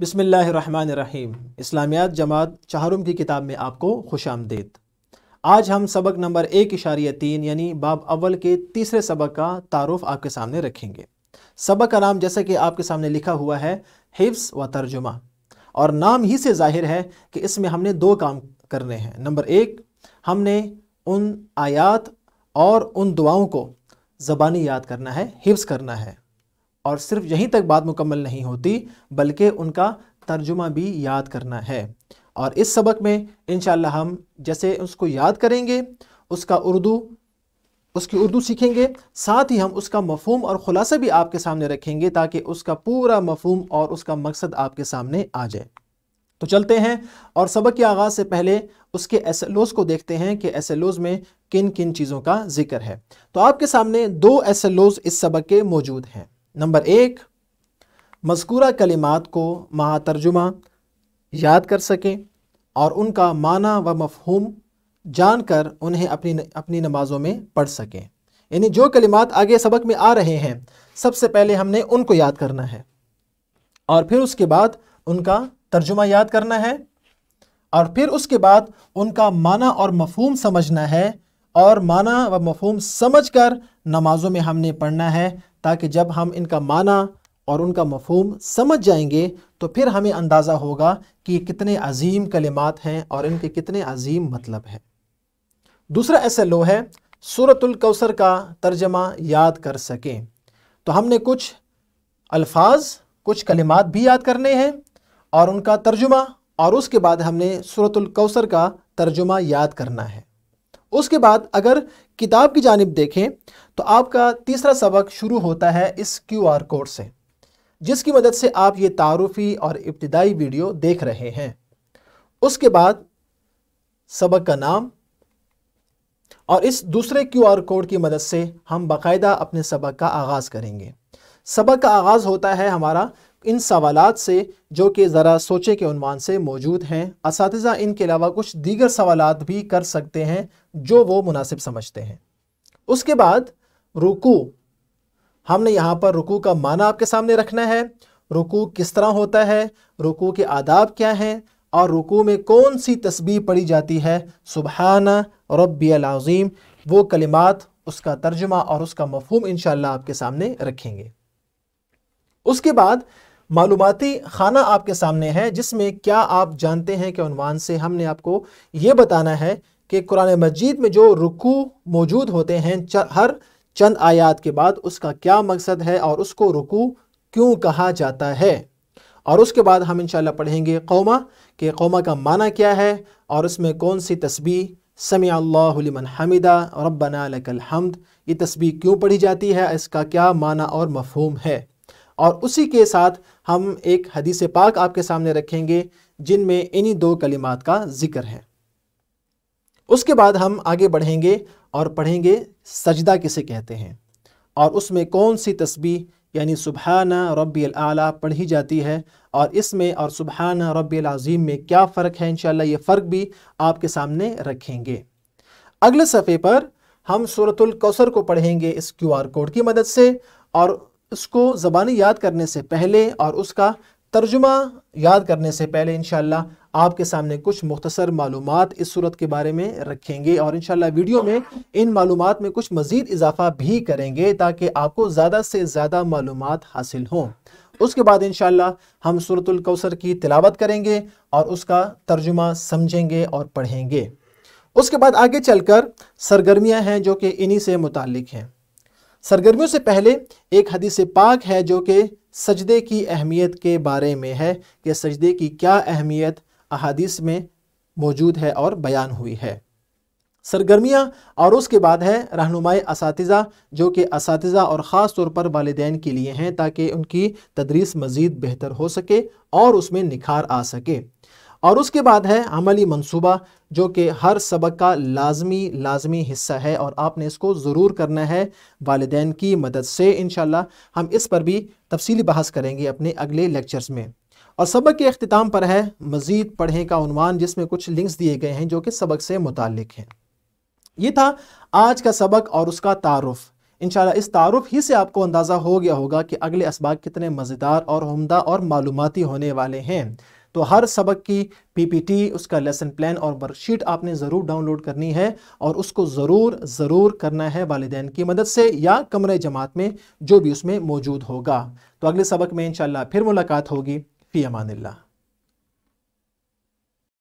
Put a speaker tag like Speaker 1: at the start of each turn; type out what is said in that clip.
Speaker 1: बिसमीम इस्लामियात जमात चाहरुम की किताब में आपको खुश आमदेद आज हम सबक नंबर एक इशारिया तीन यानी बाब अव्वल के तीसरे सबक का तारफ़ आपके सामने रखेंगे सबक का नाम जैसा कि आपके सामने लिखा हुआ है हिफ्स व तर्जुमा और नाम ही से जाहिर है कि इसमें हमने दो काम करने हैं नंबर एक हमने उन आयात और उन दुआओं को ज़बानी याद करना है हिफ्स करना है और सिर्फ यहीं तक बात मुकम्मल नहीं होती बल्कि उनका तर्जुमा भी याद करना है और इस सबक में इन हम जैसे उसको याद करेंगे उसका उर्दू उसकी उर्दू सीखेंगे साथ ही हम उसका मफहम और ख़ुलासा भी आपके सामने रखेंगे ताकि उसका पूरा मफहम और उसका मकसद आपके सामने आ जाए तो चलते हैं और सबक के आगाज़ से पहले उसके एस को देखते हैं कि एस में किन किन चीज़ों का जिक्र है तो आपके सामने दो एस इस सबक के मौजूद हैं नंबर एक मذकूरा कलिमात को महातर्जुमा याद कर सकें और उनका माना व मफहूम जानकर उन्हें अपनी अपनी नमाज़ों में पढ़ सकें यानी जो कलिमात आगे सबक में आ रहे हैं सबसे पहले हमने उनको याद करना है और फिर उसके बाद उनका तर्जुमा याद करना है और फिर उसके बाद उनका माना और मफहम समझना है और माना व मफहम समझ कर नमाज़ों में हमने पढ़ना है ताकि जब हम इनका माना और उनका मफहम समझ जाएंगे तो फिर हमें अंदाज़ा होगा कि कितने अजीम कलिमात हैं और इनके कितने अजीम मतलब हैं दूसरा एस एल ओ है सूरतुलकौसर का तर्जमा याद कर सकें तो हमने कुछ अल्फाज कुछ कलिमात भी याद करने हैं और उनका तर्जुमा और उसके बाद हमने सूरतुलकौसर का तर्जुमा याद करना है उसके बाद अगर किताब की जानब देखें तो आपका तीसरा सबक शुरू होता है इस क्यू आर कोड से जिसकी मदद से आप ये तारफ़ी और इब्तदाई वीडियो देख रहे हैं उसके बाद सबक का नाम और इस दूसरे क्यू आर कोड की मदद से हम बाकायदा अपने सबक का आगाज़ करेंगे सबक का आगाज़ होता है हमारा इन सवाल से जो कि ज़रा सोचे के उनवान से मौजूद हैं इस इनके अलावा कुछ दीगर सवाल भी कर सकते हैं जो वो मुनासिब समझते हैं उसके बाद रुकू हमने यहाँ पर रुकू का माना आपके सामने रखना है रुकू किस तरह होता है रुकू के आदाब क्या हैं और रुकू में कौन सी तस्वीर पढ़ी जाती है सुबहाना अलाजीम वो कलिमात उसका तर्जमा और उसका मफहम इन आपके सामने रखेंगे उसके बाद मालूमती खाना आपके सामने है जिसमें क्या आप जानते हैं कि उनवान से हमने आपको ये बताना है कि कुरान मजीद में जो रुकू मौजूद होते हैं हर चंद आयात के बाद उसका क्या मकसद है और उसको रुकू क्यों कहा जाता है और उसके बाद हम इनशाला पढ़ेंगे कौमा कि कौमा का माना क्या है और उसमें कौन सी तस्बी समी अल्लाहमन हमिदा रबना लकल हमद ये तस्बी क्यों पढ़ी जाती है इसका क्या माना और मफहूम है और उसी के साथ हम एक हदीस पाक आपके सामने रखेंगे जिनमें इन्हीं दो कलिमात का जिक्र है उसके बाद हम आगे बढ़ेंगे और पढ़ेंगे सजदा किसे कहते हैं और उसमें कौन सी तस्बी यानी सुबहाना रबी आला पढ़ी जाती है और इसमें और सुबहाना रबी अज़ीम में क्या फ़र्क है इन ये फ़र्क भी आपके सामने रखेंगे अगले सफ़े पर हम सूरतुल कौसर को पढ़ेंगे इस क्यू आर कोड की मदद से और उसको ज़बानी याद करने से पहले और उसका तर्जुमा याद करने से पहले इन आपके सामने कुछ मुख्तसर मालूम इस सूरत के बारे में रखेंगे और इन वीडियो में इन मालूम में कुछ मज़ीद इजाफा भी करेंगे ताकि आपको ज़्यादा से ज़्यादा मालूम हासिल हों उसके बाद इन हम सूरतुल कौसर की तिलावत करेंगे और उसका तर्जुमा समझेंगे और पढ़ेंगे उसके बाद आगे चलकर सरगर्मियाँ हैं जो कि इन्हीं से मुतल हैं सरगर्मियों से पहले एक हदीस पाक है जो कि सजदे की अहमियत के बारे में है कि सजदे की क्या अहमियत अहादीस में मौजूद है और बयान हुई है सरगर्मियाँ और उसके बाद है रहनुमाए इस जो कि इस और ख़ास तौर पर वालदेन के लिए हैं ताकि उनकी तदरीस मज़ीद बेहतर हो सके और उसमें निखार आ सके और उसके बाद है अमली मनसूबा जो कि हर सबक का लाजमी लाजमी हिस्सा है और आपने इसको ज़रूर करना है वालदे की मदद से इन हम इस पर भी तफसीली बहस करेंगे अपने अगले लेक्चर्स में और सबक के अख्ताम पर है मज़ीद पढ़ें का उनवान जिसमें कुछ लिंक्स दिए गए हैं जो कि सबक से मुतल हैं ये था आज का सबक और उसका तारफ़ इन इस तारफ़ ही से आपको अंदाज़ा हो गया होगा कि अगले इसबाक कितने मज़ेदार और उमदा और मालूमती होने वाले हैं तो हर सबक की पीपीटी उसका लेसन प्लान और वर्कशीट आपने ज़रूर डाउनलोड करनी है और उसको ज़रूर ज़रूर करना है वालदेन की मदद से या कमरे जमात में जो भी उसमें मौजूद होगा तो अगले सबक में इन फिर मुलाकात होगी फ़ी अमान